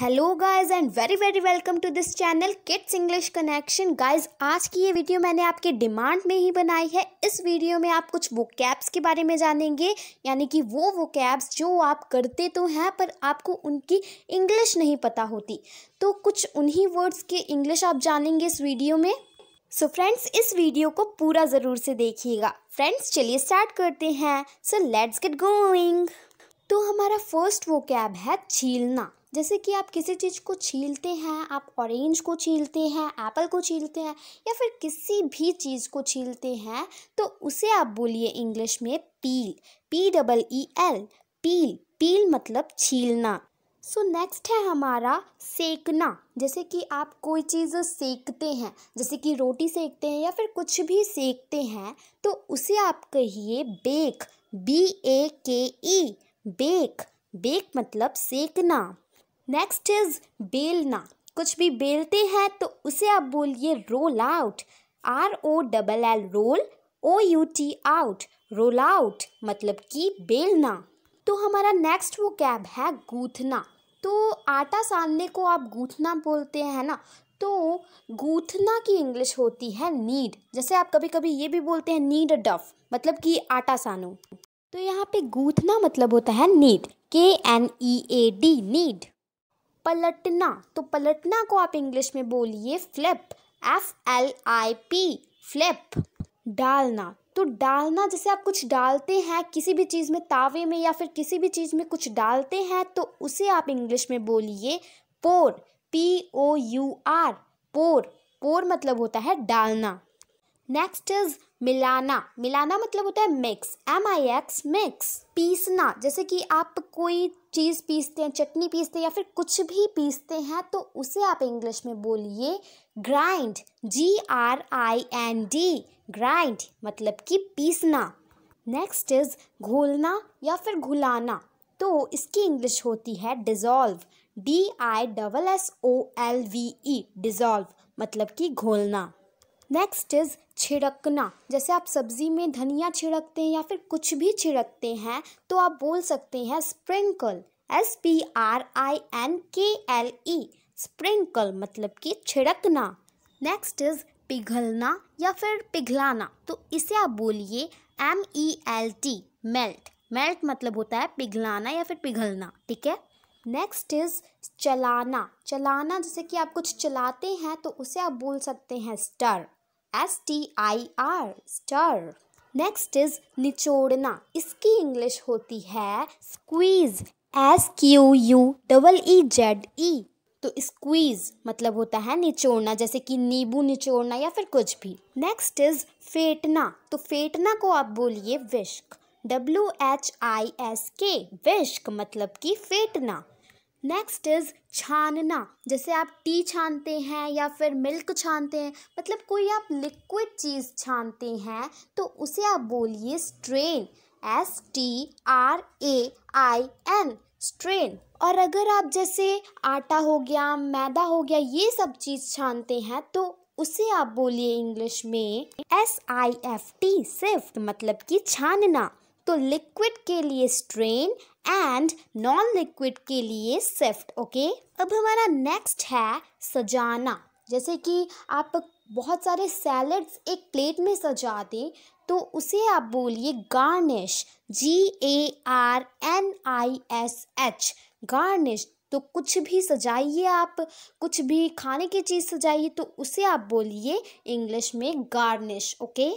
hello guys and very very welcome to this channel kids English connection guys आज की ये video मैंने आपके डिमांड में ही बनाई है इस वीडियो में आप कुछ कैब्स के बारे में जानेंगे यानी कि वो कैब्स जो आप करते तो हैं पर आपको उनकी इंग्लिश नहीं पता होती तो कुछ उन्हीं वर्ड्स के इंग्लिश आप जानेंगे इस वीडियो में सो so फ्रेंड्स इस वीडियो को पूरा ज़रूर से देखिएगा फ्रेंड्स चलिए स्टार्ट करते हैं सो लेट्स गेट गोइंग हमारा फर्स्ट वो कैब है छीलना जैसे कि आप किसी चीज़ को छीलते हैं आप ऑरेंज को छीलते हैं एप्पल को छीलते हैं या फिर किसी भी चीज़ को छीलते हैं तो उसे आप बोलिए इंग्लिश में peel P double E L peel peel मतलब छीलना सो so नेक्स्ट है हमारा सेकना जैसे कि आप कोई चीज़ सेकते हैं जैसे कि रोटी सेकते हैं या फिर कुछ भी सेकते हैं तो उसे आप कहिए बेक बी ए के ई बेक बेक मतलब सेकना नेक्स्ट इज बेलना कुछ भी बेलते हैं तो उसे आप बोलिए roll out R O double L roll O U T out roll out मतलब कि बेलना तो हमारा नेक्स्ट वो कैब है गूथना तो आटा सानने को आप गूथना बोलते हैं ना तो गूथना की इंग्लिश होती है नीड जैसे आप कभी कभी ये भी बोलते हैं नीड अ डफ मतलब कि आटा सानो तो यहाँ पे गूथना मतलब होता है knead K N E A D knead पलटना तो पलटना को आप इंग्लिश में बोलिए flip F L I P flip डालना तो डालना जैसे आप कुछ डालते हैं किसी भी चीज़ में तावे में या फिर किसी भी चीज़ में कुछ डालते हैं तो उसे आप इंग्लिश में बोलिए pour P O U R pour pour मतलब होता है डालना नेक्स्ट इज मिलाना मिलाना मतलब होता है mix M I X mix पीसना जैसे कि आप कोई चीज़ पीसते हैं चटनी पीसते हैं या फिर कुछ भी पीसते हैं तो उसे आप इंग्लिश में बोलिए grind G R I N D grind मतलब कि पीसना नेक्स्ट इज घोलना या फिर घुलाना तो इसकी इंग्लिश होती है dissolve D I double S O L V E dissolve मतलब कि घोलना नेक्स्ट इज़ छिड़कना जैसे आप सब्ज़ी में धनिया छिड़कते हैं या फिर कुछ भी छिड़कते हैं तो आप बोल सकते हैं sprinkle S P R I N K L E sprinkle मतलब कि छिड़कना नेक्स्ट इज़ पिघलना या फिर पिघलाना तो इसे आप बोलिए M E L T melt melt मतलब होता है पिघलाना या फिर पिघलना ठीक है नेक्स्ट इज़ चलाना चलाना जैसे कि आप कुछ चलाते हैं तो उसे आप बोल सकते हैं stir S T I R stir next is निचोड़ना इसकी इंग्लिश होती है squeeze S Q U double E Z E तो स्क्वीज मतलब होता है निचोड़ना जैसे कि नींबू निचोड़ना या फिर कुछ भी नेक्स्ट इज फेटना तो फेटना को आप बोलिए whisk W H I S K whisk मतलब कि फेटना नेक्स्ट इज़ छानना जैसे आप टी छानते हैं या फिर मिल्क छानते हैं मतलब कोई आप लिक्विड चीज़ छानते हैं तो उसे आप बोलिए strain S T R A I N strain और अगर आप जैसे आटा हो गया मैदा हो गया ये सब चीज़ छानते हैं तो उसे आप बोलिए इंग्लिश में S I F T sift मतलब कि छानना तो लिक्विड के लिए स्ट्रेन एंड नॉन लिक्विड के लिए सिफ्ट ओके अब हमारा नेक्स्ट है सजाना जैसे कि आप बहुत सारे सैलड्स एक प्लेट में सजा दें तो उसे आप बोलिए garnish G A R N I S H garnish तो कुछ भी सजाइए आप कुछ भी खाने की चीज़ सजाइए तो उसे आप बोलिए इंग्लिश में गार्निश ओके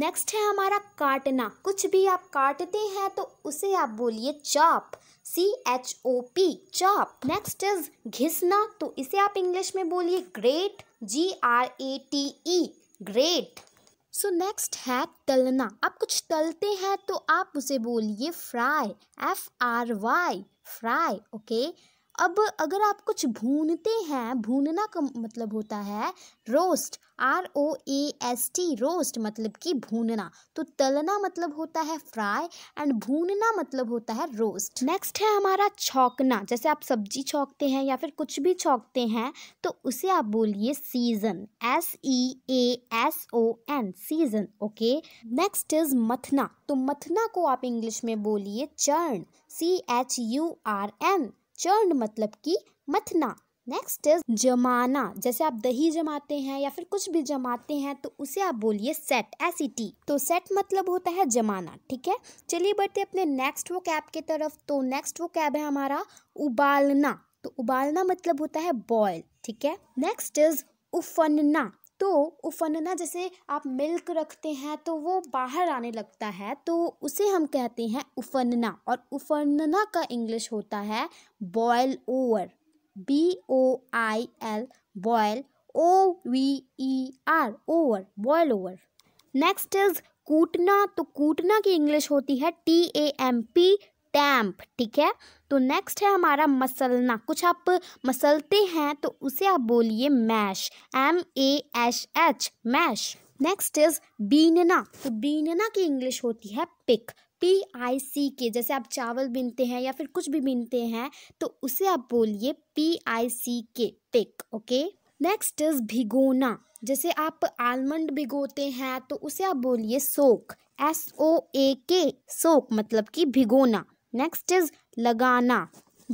नेक्स्ट है हमारा काटना कुछ भी आप काटते हैं तो उसे आप बोलिए chop C H O P chop next is घिसना तो इसे आप इंग्लिश में बोलिए grate G R A T E grate so next है तलना आप कुछ तलते हैं तो आप उसे बोलिए fry F R Y fry okay अब अगर आप कुछ भूनते हैं भूनना का मतलब होता है roast R O A S T roast मतलब कि भूनना तो तलना मतलब होता है फ्राई एंड भूनना मतलब होता है रोस्ट नेक्स्ट है हमारा छौकना जैसे आप सब्जी छौकते हैं या फिर कुछ भी छौकते हैं तो उसे आप बोलिए season S E A S O N season okay next is मथना तो मथना को आप इंग्लिश में बोलिए churn C H U R N churn मतलब कि मथना नेक्स्ट इज जमाना जैसे आप दही जमाते हैं या फिर कुछ भी जमाते हैं तो उसे आप बोलिए सेट एस ई टी तो सेट मतलब होता है जमाना ठीक है चलिए बढ़ते अपने नेक्स्ट वो कैब की तरफ तो नेक्स्ट वो कैब है हमारा उबालना तो उबालना मतलब होता है बॉयल ठीक है नेक्स्ट इज उफनना तो उफनना जैसे आप मिल्क रखते हैं तो वो बाहर आने लगता है तो उसे हम कहते हैं उफनना और उफनना का इंग्लिश होता है boil over B O I L boil O V E R over boil over next is कूटना तो कूटना की इंग्लिश होती है T A M P tamp ठीक है तो नेक्स्ट है हमारा मसलना कुछ आप मसलते हैं तो उसे आप बोलिए mash M A S H mash next is बीनना तो बीनना की इंग्लिश होती है पिक पी आई सी के जैसे आप चावल बीनते हैं या फिर कुछ भी बीनते हैं तो उसे आप बोलिए P I C K pick okay next is भिगोना जैसे आप आलमंड भिगोते हैं तो उसे आप बोलिए सोक एस ओ ए के सोक मतलब कि भिगोना नेक्स्ट इज़ लगाना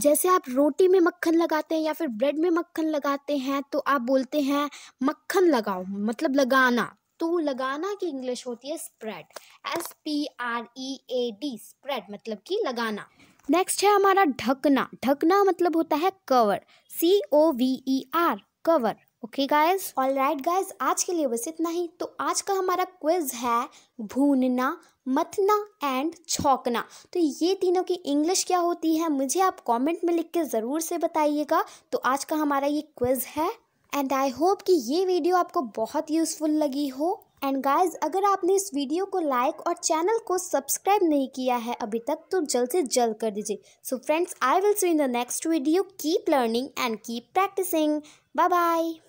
जैसे आप रोटी में मक्खन लगाते हैं या फिर ब्रेड में मक्खन लगाते हैं तो आप बोलते हैं मक्खन लगाओ मतलब लगाना तो लगाना की इंग्लिश होती है spread S P R E A D spread मतलब कि लगाना नेक्स्ट है हमारा ढकना ढकना मतलब होता है cover C O V E R cover okay guys all right guys आज के लिए बस इतना ही तो आज का हमारा क्विज है भूनना मथना एंड छौकना तो ये तीनों की इंग्लिश क्या होती है मुझे आप कमेंट में लिख के ज़रूर से बताइएगा तो आज का हमारा ये क्विज़ है एंड आई होप कि ये वीडियो आपको बहुत यूज़फुल लगी हो एंड गाइज अगर आपने इस वीडियो को लाइक और चैनल को सब्सक्राइब नहीं किया है अभी तक तो जल्द से जल्द कर दीजिए so friends I will see in the next video keep learning and keep practising bye bye